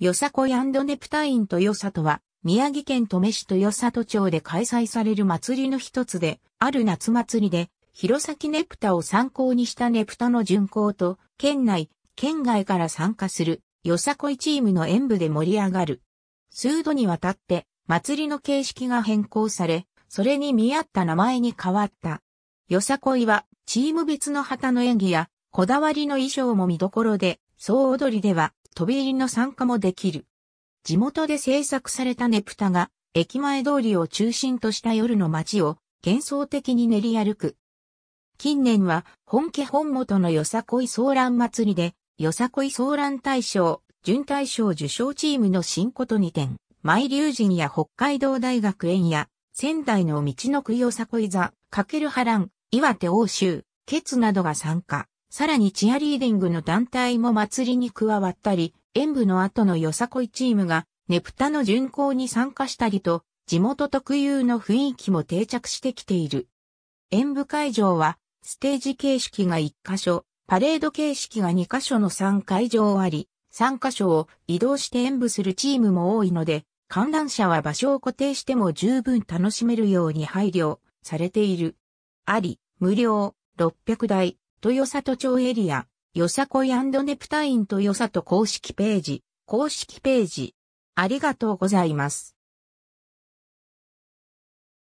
よさこいネプタインとよさとは、宮城県登米市とよさと町で開催される祭りの一つで、ある夏祭りで、弘前ネプタを参考にしたネプタの巡行と、県内、県外から参加する、よさこいチームの演舞で盛り上がる。数度にわたって、祭りの形式が変更され、それに見合った名前に変わった。よさこいは、チーム別の旗の演技や、こだわりの衣装も見どころで、総踊りでは、飛び入りの参加もできる。地元で制作されたねぷたが、駅前通りを中心とした夜の街を幻想的に練り歩く。近年は本家本元のよさこい騒乱祭りで、よさこい騒乱大賞、準大賞受賞チームの新こと2点、舞竜神や北海道大学園や、仙台の道のくよさこい座、かける波乱、岩手欧州、ケツなどが参加。さらにチアリーディングの団体も祭りに加わったり、演舞の後のよさこいチームが、ねぷたの巡行に参加したりと、地元特有の雰囲気も定着してきている。演舞会場は、ステージ形式が1箇所、パレード形式が2箇所の3会場あり、3箇所を移動して演舞するチームも多いので、観覧車は場所を固定しても十分楽しめるように配慮されている。あり、無料、600台、豊里町エリア、よさこいネプタインさ里公式ページ、公式ページ。ありがとうございます。